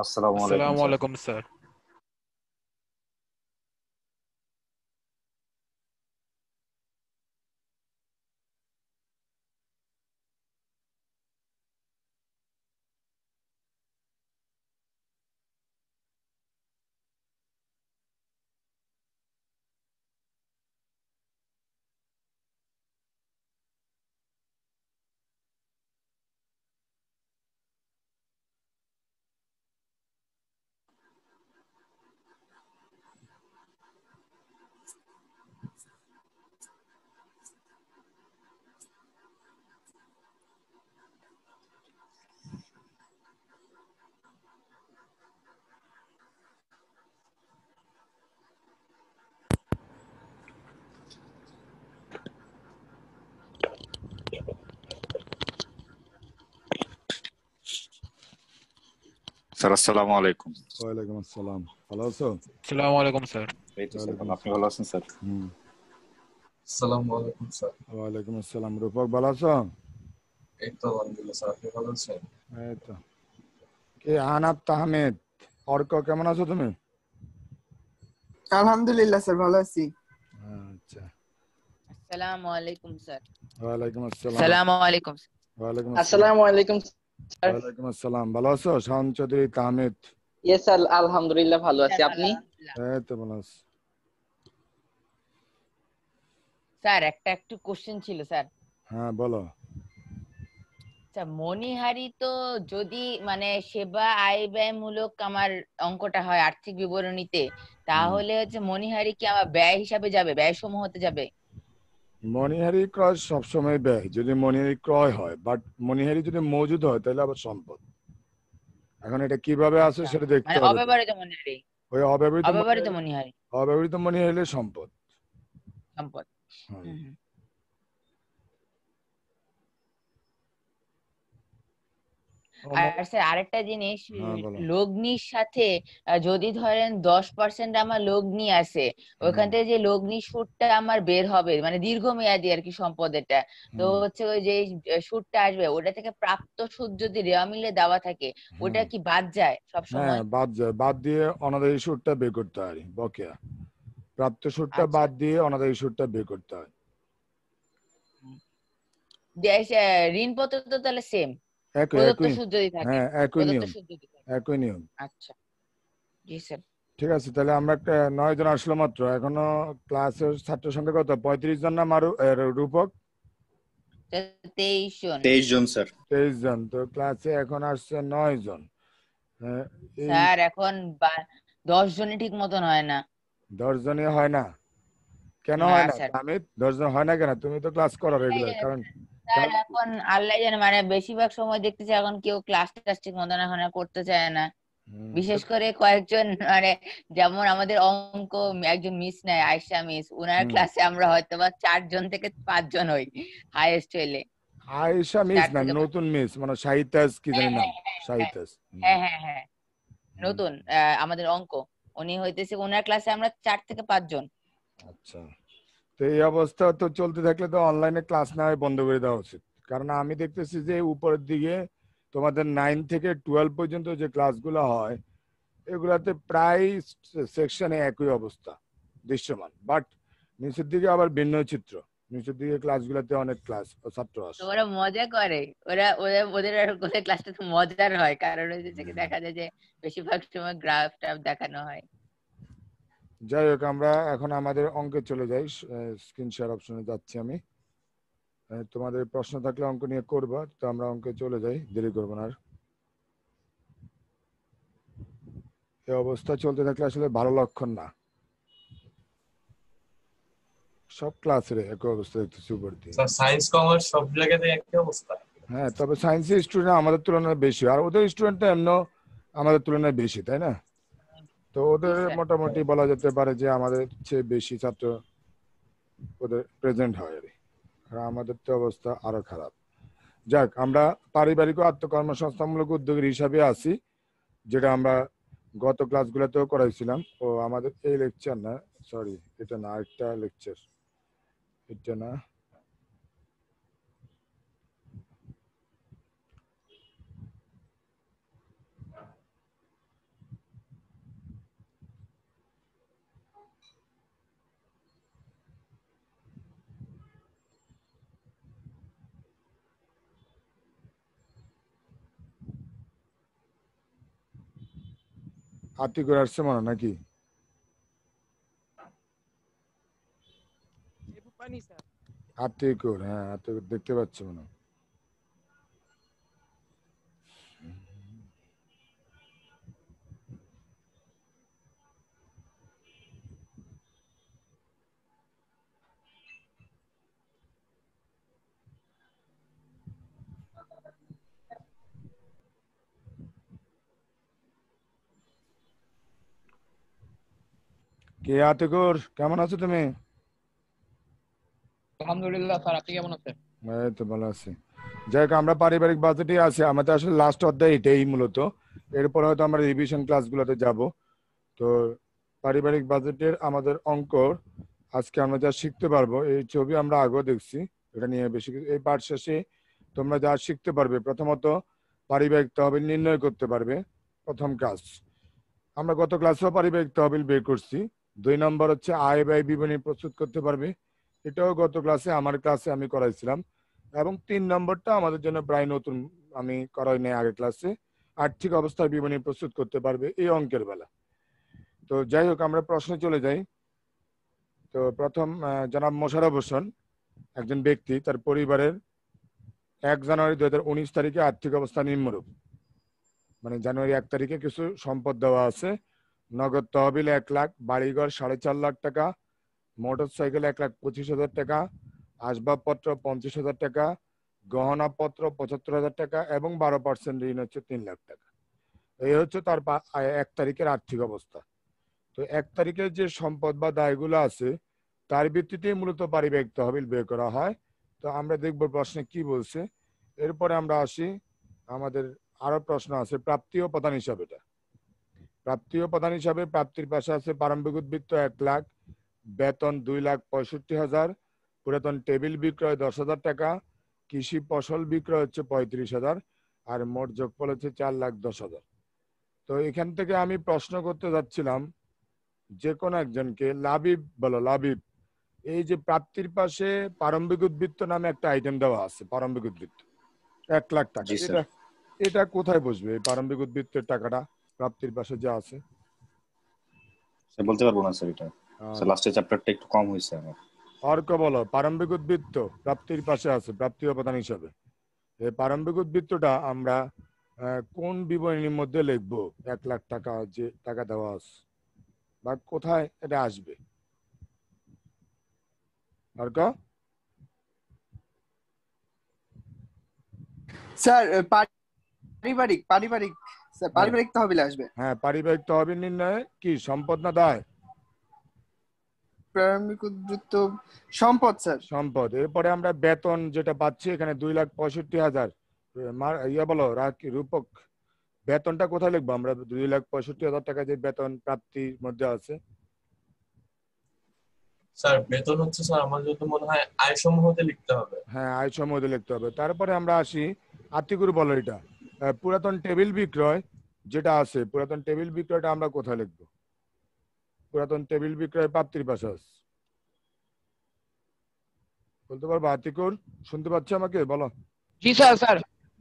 السلام عليكم السلام عليكم السلام sir আসসালামু আলাইকুম ওয়া আলাইকুম আসসালাম ভালো আছো আসসালামু আলাইকুম স্যার আপনি ভালো আছেন স্যার আসসালামু আলাইকুম স্যার ওয়া আলাইকুম রূপক ভালো আছো এই তো আলহামদুলিল্লাহ স্যার ভালো আছেন এই তো কে আনাব তাহমেদ অর্ক কেমন আছো তুমি আলহামদুলিল্লাহ স্যার ভালো আছি আচ্ছা আসসালামু আলাইকুম স্যার ওয়া আলাইকুম আসসালাম আসসালামু আলাইকুম আসসালামু আলাইকুম ওয়ালাইকুম আসসালাম ভালো আছো চৌধুরী ইয়েস আলহামদুলিল্লাহ ভালো আছি হ্যাঁ, আপনি হ্যাঁ তো ভালো আছি স্যার একটা একটু কোশ্চেন ছিল স্যার হ্যাঁ বলো আচ্ছা মনিহারি তো যদি মানে সেবা আয় ব্যয় মূলক আমার অঙ্কটা হয় আর্থিক বিবরণীতে তাহলে হচ্ছে মনিহারি কি আমার ব্যয় হিসাবে যাবে ব্যয় সমূহ হতে যাবে মনিহারি ক্রয় সবসময় ব্যয় যদি মনিহারি ক্রয় হয় বাট মনিহারি যদি মজুদ হয় তাহলে আবার সম্পদ এখন এটা কিভাবে আছে আচ্ছা, সেটা দেখতে মানে হবে অব্যবহৃত মনিহারি ওই অব্যবহৃত অব্যবহৃত মনিহারি অব্যবহৃত মনিহারি হলে সম্পদ সম্পদ আর স্যার আরেকটা জিনিস হ্যাঁ, লগ্নির সাথে যদি ধরেন দশ পার্সেন্ট আমার লগ্নি আছে ওখান থেকে যে লগ্নি সুরটা আমার বের হবে মানে দীর্ঘমেয়াদী আর কি সম্পদেরটা তো হচ্ছে ওই যে সুরটা আসবে ওটা থেকে প্রাপ্ত সুদ যদি রেওয়া মিলে দেওয়া থাকে ওটা কি বাদ যায় সবসময় হ্যাঁ, বাদ যায় বাদ দিয়ে অনাদায়ী সুরটা বের করতে হয় বকেয়া প্রাপ্ত সুরটা আচ্ছা। বাদ দিয়ে অনাদায়ী সুরটা বের করতে হয় ঋণপত্র তো তাহলে সেম একই একই হ্যাঁ, আচ্ছা। স্যার ঠিক আছে তাহলে আমরা একটা নয় জন আসলো মাত্র এখনো ক্লাসের ছাত্র সংখ্যা কত পঁয়ত্রিশ জন না মারু রূপক তেইশ জন স্যার তেইশ জন তো ক্লাসে এখন আসছে নয় জন হ্যাঁ, স্যার এখন দশ জনই ঠিক মতন হয় না দশ জনই হয় না কেন হয় না আমি দশ জন হয় না কেন তুমি তো ক্লাস করো রেগুলার হ্যাঁ, কারণ স্যার এখন আল্লাহ জানে মানে বেশিরভাগ সময় দেখতেছি এখন কেউ ক্লাস টাস ঠিক মতন এখন করতে চায় না বিশেষ করে কয়েকজন মানে যেমন আমাদের অঙ্ক একজন মিস নেয় আয়সা মিস উনার ক্লাসে আমরা হয়তো বা চারজন থেকে পাঁচজন হই হাইয়েস্ট হইলে আয়েশা মিস না নতুন মিস মানে কি জানি হ্যাঁ, না হ্যাঁ হ্যাঁ হ্যাঁ, হ্যাঁ, হ্যাঁ নতুন আমাদের অঙ্ক উনি হইতেছে ওনার ক্লাসে আমরা চার থেকে পাঁচজন আচ্ছা তো এই অবস্থা তো চলতে থাকলে তো অনলাইনে ক্লাস না হয় বন্ধ করে দেওয়া উচিত কারণ আমি দেখতেছি যে উপরের দিকে তোমাদের নাইন থেকে টুয়েলভ পর্যন্ত যে ক্লাসগুলো হয় এগুলাতে প্রায় সেকশনে একই অবস্থা দৃশ্যমান বাট নিচের দিকে আবার ভিন্ন চিত্র নিচের দিকে ক্লাসগুলোতে অনেক ক্লাস ছাত্র আসে ওরা মজা করে ওরা ওদের ওদের ক্লাসটা তো মজার হয় কারণ দেখা যায় যে বেশিরভাগ সময় গ্রাফ টাফ দেখানো হয় যাই হোক আমরা এখন আমাদের অঙ্কে চলে যাই স্ক্রিন শেয়ার অপশনে যাচ্ছি আমি তোমাদের প্রশ্ন থাকলে অঙ্ক নিয়ে করবো তো আমরা অঙ্কে চলে যাই দেরি করব না এই অবস্থা চলতে থাকলে আসলে ভালো লক্ষণ না সব ক্লাসের একই অবস্থা দেখতেছি উপর দিয়ে সায়েন্স কমার্স সব জায়গাতে একই অবস্থা হ্যাঁ তবে সায়েন্সের স্টুডেন্ট আমাদের তুলনায় বেশি আর ওদের স্টুডেন্ট এমন আমাদের তুলনায় বেশি তাই না তো ওদের মোটামুটি বলা যেতে পারে যে আমাদের চেয়ে বেশি ছাত্র ওদের প্রেজেন্ট হয় আর আর আমাদের তো অবস্থা আরো খারাপ যাক আমরা পারিবারিক ও আত্মকর্মসংস্থানমূলক উদ্যোগের হিসাবে আছি যেটা আমরা গত ক্লাসগুলোতেও করাইছিলাম ও আমাদের এই লেকচার না সরি এটা না একটা লেকচার এটা না হাতি করে আসছে মনে নাকি হাতি করে হ্যাঁ দেখতে পাচ্ছি মনে হয় জি আতিকুর কেমন আছো তুমি আলহামদুলিল্লাহ স্যার আপনি কেমন আছেন এই তো ভালো আছি যাই আমরা পারিবারিক বাজেটই আছি আমাদের আসলে লাস্ট অধ্যায় এটাই মূলত এরপর হয়তো আমরা রিভিশন ক্লাসগুলোতে যাব তো পারিবারিক বাজেটের আমাদের অঙ্ক আজকে আমরা যা শিখতে পারবো এই ছবি আমরা আগেও দেখছি এটা নিয়ে বেশি এই পাঠ শেষে তোমরা যা শিখতে পারবে প্রথমত পারিবারিক তহবিল নির্ণয় করতে পারবে প্রথম কাজ আমরা গত ক্লাসেও পারিবারিক তহবিল বের করছি দুই নম্বর হচ্ছে আয় ব্যয় বিবরণী প্রস্তুত করতে পারবে এটাও গত ক্লাসে আমার ক্লাসে আমি করাইছিলাম এবং তিন নম্বরটা আমাদের জন্য প্রায় নতুন আমি করাই নেই আগের ক্লাসে আর্থিক অবস্থার বিবরণী প্রস্তুত করতে পারবে এই অঙ্কের বেলা তো যাই হোক আমরা প্রশ্নে চলে যাই তো প্রথম জনাব মোশারফ হোসেন একজন ব্যক্তি তার পরিবারের এক জানুয়ারি দু তারিখে আর্থিক অবস্থা নিম্নরূপ মানে জানুয়ারি এক তারিখে কিছু সম্পদ দেওয়া আছে নগদ তহবিল এক লাখ বাড়িঘর সাড়ে চার লাখ টাকা মোটর সাইকেল এক লাখ পঁচিশ হাজার টাকা আসবাবপত্র পঞ্চাশ হাজার টাকা গহনাপত্র পঁচাত্তর হাজার টাকা এবং বারো পার্সেন্ট ঋণ হচ্ছে তিন লাখ টাকা এই হচ্ছে তার এক তারিখের আর্থিক অবস্থা তো এক তারিখের যে সম্পদ বা দায়গুলো আছে তার ভিত্তিতে মূলত পারিবারিক তহবিল বের করা হয় তো আমরা দেখব প্রশ্নে কি বলছে এরপরে আমরা আসি আমাদের আরো প্রশ্ন আছে প্রাপ্তি ও প্রধান হিসাবে এটা প্রাপ্তীয় প্রধান হিসাবে প্রাপ্তির পাশে আছে প্রারম্ভিক উদ্বৃত্ত এক লাখ বেতন দুই লাখ পঁয়ষট্টি হাজার পুরাতন টেবিল বিক্রয় দশ হাজার টাকা কৃষি ফসল বিক্রয় হচ্ছে পঁয়ত্রিশ হাজার আর মোট যোগফল হচ্ছে চার লাখ দশ হাজার তো এখান থেকে আমি প্রশ্ন করতে যাচ্ছিলাম যে কোনো একজনকে লাবিব বলো লাবিব এই যে প্রাপ্তির পাশে প্রারম্ভিক উদ্বৃত্ত নামে একটা আইটেম দেওয়া আছে প্রারম্ভিক উদ্বৃত্ত এক লাখ টাকা এটা এটা কোথায় বসবে এই প্রারম্ভিক উদ্বৃত্তের টাকাটা প্রাপ্তির পাশে যা আছে বলতে পারবো না স্যার এটা স্যার লাস্টের চ্যাপ্টারটা একটু কম হয়েছে আমার অর্ক বলো প্রারম্ভিক উদ্বৃত্ত প্রাপ্তির পাশে আছে প্রাপ্তি উপাদান হিসাবে এই প্রারম্ভিক উদ্বৃত্তটা আমরা কোন বিবরণীর মধ্যে লিখব এক লাখ টাকা যে টাকা দেওয়া আছে বা কোথায় এটা আসবে অর্ক স্যার পারিবারিক পারিবারিক মানে পারিবারিক তহবিল আসবে হ্যাঁ পারিবারিক তহবিল নির্ণয়ে কি সম্পদ না দায় প্রারম্ভিক উদ্বৃত্ত সম্পদ স্যার সম্পদ এরপরে আমরা বেতন যেটা পাচ্ছি এখানে দুই লাখ পঁয়ষট্টি হাজার ইয়ে বলো রূপক বেতনটা কোথায় লিখবো আমরা দুই লাখ পঁয়ষট্টি হাজার টাকা যে বেতন প্রাপ্তির মধ্যে আছে স্যার বেতন হচ্ছে স্যার আমার যত মনে হয় আয় সমূহতে লিখতে হবে হ্যাঁ আয় সমূহতে লিখতে হবে তারপরে আমরা আসি আতিকুর বলো এটা পুরাতন টেবিল বিক্রয় যেটা আছে পুরাতন টেবিল বিক্রয়টা আমরা কোথায় লিখব পুরাতন টেবিল বিক্রয় প্রাপ্তির বলতে পারবো আতিকুর শুনতে পাচ্ছ আমাকে বলো জি স্যার স্যার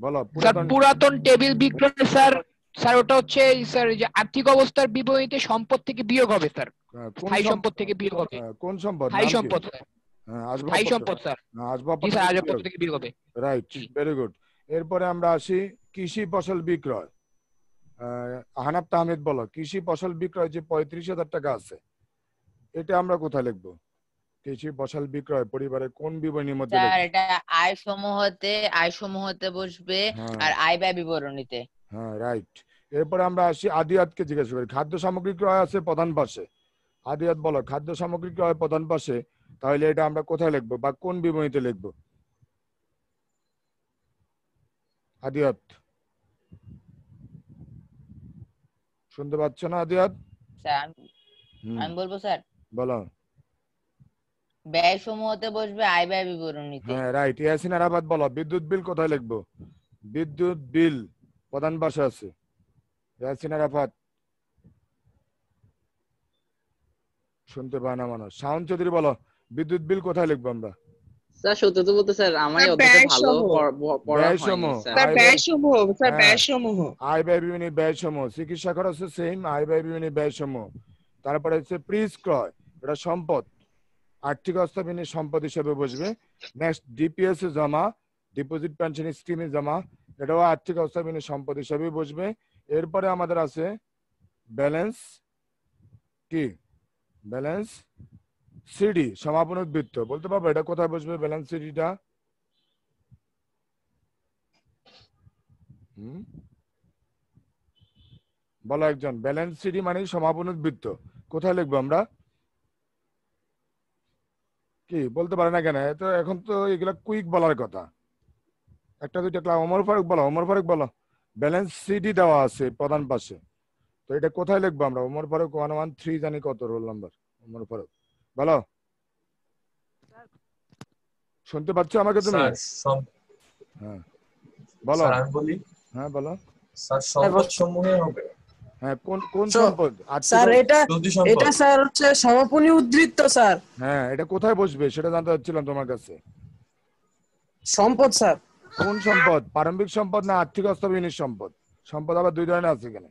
বলো পুরাতন টেবিল বিক্রয় স্যার স্যার ওটা হচ্ছে স্যার যে আর্থিক অবস্থার বিপরীতে সম্পদ থেকে বিয়োগ হবে স্যার হ্যাঁ, স্থায়ী সম্পদ থেকে বিয়োগ হবে হ্যাঁ, কোন সম্পদ স্থায়ী সম্পদ হ্যাঁ স্থায়ী সম্পদ স্যার হ্যাঁ, আসবাবপত্র থেকে বিয়োগ হবে রাইট ভেরি গুড এরপরে আমরা আসি কৃষি ফসল বিক্রয় হানাব তাহমেদ বলো কৃষি ফসল বিক্রয় যে পঁয়ত্রিশ হাজার টাকা আছে এটা আমরা কোথায় লিখবো কৃষি ফসল বিক্রয় পরিবারে কোন বিবরণীর মধ্যে এটা আয় সমূহতে আয় সমূহতে বসবে হ্যাঁ। আর আয় ব্যয় বিবরণীতে হ্যাঁ রাইট এরপর আমরা আসি আদিয়াতকে জিজ্ঞেস করি খাদ্য সামগ্রী ক্রয় আছে প্রধান পাশে আদিয়াত বলো খাদ্য সামগ্রী ক্রয় প্রধান পাশে তাহলে এটা আমরা কোথায় লিখবো বা কোন বিবরণীতে লিখবো আদিয়ত শুনতে পাচ্ছ না আদিয়ত আমি বলবো স্যার বলো ব্যয় সমূহতে বসবে আয় ব্যয় বিবরণীতে হ্যাঁ রাইট ইয়াসিন আরাবাদ বলো বিদ্যুৎ বিল কোথায় লিখবো বিদ্যুৎ বিল প্রধান পাশে আছে ইয়াসিন আরাফাত শুনতে পায় না মানুষ শাওন চৌধুরী বলো বিদ্যুৎ বিল কোথায় লিখবো আমরা স্যার সত্য তো বলতে স্যার ব্যয় হ্যাঁ। চিকিৎসা খরচ সেম আয় ব্যয় ব্যয়সমূহ তারপরে হচ্ছে এটা সম্পদ আর্থিক অবস্থা সম্পদ হিসেবে বুঝবে নেক্সট ডিপিএস জমা ডিপোজিট পেনশন স্কিমে জমা এটাও আর্থিক অবস্থা সম্পদ হিসেবে বুঝবে এরপরে আমাদের আছে ব্যালেন্স কি ব্যালেন্স সিডি সমাপন বৃত্ত বলতে পারবো এটা কোথায় বসবে ব্যালেন্স সিডিটা বলো একজন ব্যালেন্স সিডি মানে সমাপন বৃত্ত কোথায় লিখবো আমরা কি বলতে পারে না কেন তো এখন তো এগুলা কুইক বলার কথা একটা দুইটা ক্লাস অমর ফারুক বলো অমর ফারুক বলো ব্যালেন্স সিডি দেওয়া আছে প্রধান পাশে তো এটা কোথায় লিখবো আমরা Omar Faruk one one three জানি কত রোল নাম্বার অমর ফারুক বলো শুনতে পাচ্ছ আমাকে তুমি হ্যাঁ বলো হ্যাঁ বলো হ্যাঁ, হ্যাঁ, এটা স্যার হচ্ছে সমাপনী স্যার হ্যাঁ এটা কোথায় বসবে সেটা জানতে তোমার কাছে সম্পদ স্যার কোন সম্পদ প্রারম্ভিক সম্পদ না আর্থিক অস্তাবিনীর সম্পদ সম্পদ আবার দুই ধরনের আছে এখানে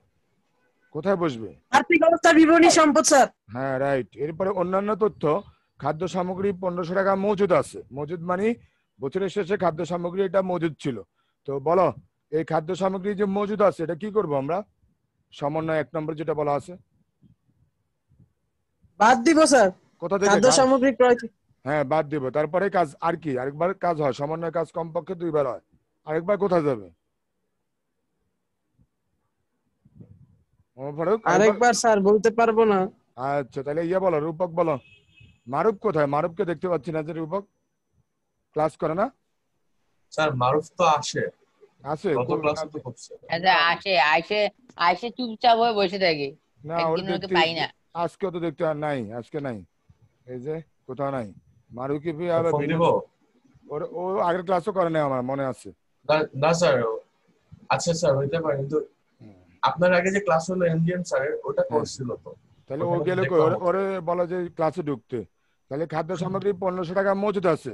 কোথায় বসবে আর্থিক অবস্থার বিবরণী সম্পদ স্যার হ্যাঁ রাইট এরপরে অন্যান্য তথ্য খাদ্য সামগ্রী পনেরোশো টাকা মজুদ আছে মজুদ মানে বছরের শেষে খাদ্য সামগ্রী এটা মজুদ ছিল তো বলো এই খাদ্য সামগ্রী যে মজুদ আছে এটা কি করব আমরা সমন্বয় এক নম্বর যেটা বলা আছে বাদ দিব স্যার কোথা থেকে খাদ্য সামগ্রী ক্রয় হ্যাঁ বাদ দিব তারপরে কাজ আর কি আরেকবার কাজ হয় সমন্বয় কাজ কমপক্ষে দুইবার হয় আরেকবার কোথায় যাবে আরেকবার স্যার বলতে পারবো না আচ্ছা তাহলে ইয়ে বলো রূপক বলো মারুফ কোথায় মারুফকে দেখতে পাচ্ছি না যে রূপক ক্লাস করে না স্যার মারুফ তো আসে আসে আচ্ছা আসে আসে আসে চুপচাপ হয়ে বসে থাকে না পাই না আজকে তো দেখতে নাই আজকে নাই এই যে কোথাও নাই মারুফকে ওর ও আগের ক্লাসও করে আমার মনে আছে না স্যার আচ্ছা স্যার হইতে পারে কিন্তু আপনার আগে যে ক্লাস হলো এমজিএম স্যারের ওটা কোর্স হ্যাঁ। ছিল তো তাহলে ও গেলে ওরে বলা যে ক্লাসে ঢুকতে তাহলে খাদ্য সামগ্রী পনেরোশো টাকা মজুদ আছে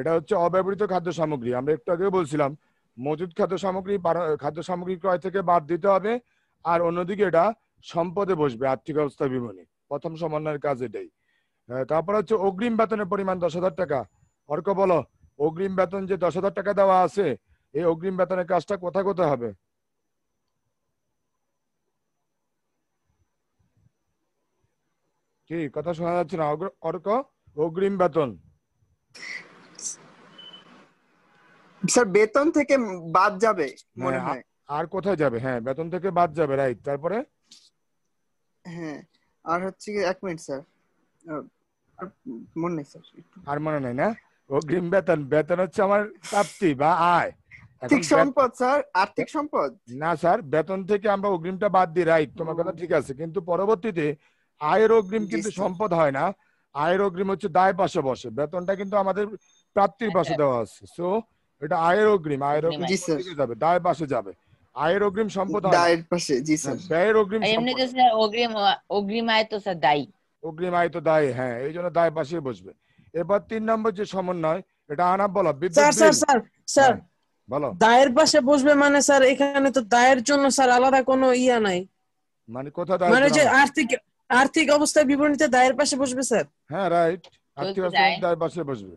এটা হচ্ছে অব্যবহৃত খাদ্য সামগ্রী আমরা একটু আগে বলছিলাম মজুদ খাদ্য সামগ্রী খাদ্য সামগ্রী ক্রয় থেকে বাদ দিতে হবে আর অন্যদিকে এটা সম্পদে বসবে আর্থিক অবস্থা বিবরণী প্রথম সমন্বয়ের কাজ এটাই তারপর হচ্ছে অগ্রিম বেতনের পরিমাণ দশ হাজার টাকা অর্ক বলো অগ্রিম বেতন যে দশ হাজার টাকা দেওয়া আছে এই অগ্রিম বেতনের কাজটা কোথা কোথায় হবে কি কথা শোনা যাচ্ছে না অর্ক অগ্রিম বেতন স্যার বেতন থেকে বাদ যাবে মনে হ্যাঁ, হয় আর কোথায় যাবে হ্যাঁ বেতন থেকে বাদ যাবে রাইট তারপরে হ্যাঁ আর হচ্ছে এক মিনিট স্যার মনে নেই স্যার আর মনে নেই না অগ্রিম বেতন বেতন হচ্ছে আমার প্রাপ্তি বা আয় আর্থিক সম্পদ স্যার আর্থিক সম্পদ না স্যার বেতন থেকে আমরা অগ্রিমটা বাদ দিই রাইট তোমার কথা ঠিক আছে কিন্তু পরবর্তীতে আয়ের অগ্রিম কিন্তু সম্পদ হয় না আয়ের অগ্রিম হচ্ছে দায় পাশে বসে বেতনটা কিন্তু আমাদের প্রাপ্তির পাশে হ্যাঁ, হ্যাঁ। দেওয়া আছে সো এটা আয়ের অগ্রিম আয়ের অগ্রিম যাবে দায় পাশে যাবে আয়ের অগ্রিম সম্পদ দায়ের পাশে জি স্যার ব্যয়ের অগ্রিম অগ্রিম অগ্রিম আয় তো স্যার দায়ী অগ্রিম আয় তো দায়ী হ্যাঁ এই জন্য দায় পাশে বসবে এবার তিন নম্বর যে সমন্বয় এটা আনা বলা স্যার স্যার স্যার স্যার বলো দায়ের পাশে বসবে মানে স্যার এখানে তো দায়ের জন্য স্যার আলাদা কোনো ইয়া নাই মানে কোথা দায় মানে যে আর্থিক আর্থিক অবস্থায় বিবরণীতে দায়ের পাশে বসবে স্যার হ্যাঁ রাইট আর্থিক অবস্থা দায়ের পাশে বসবে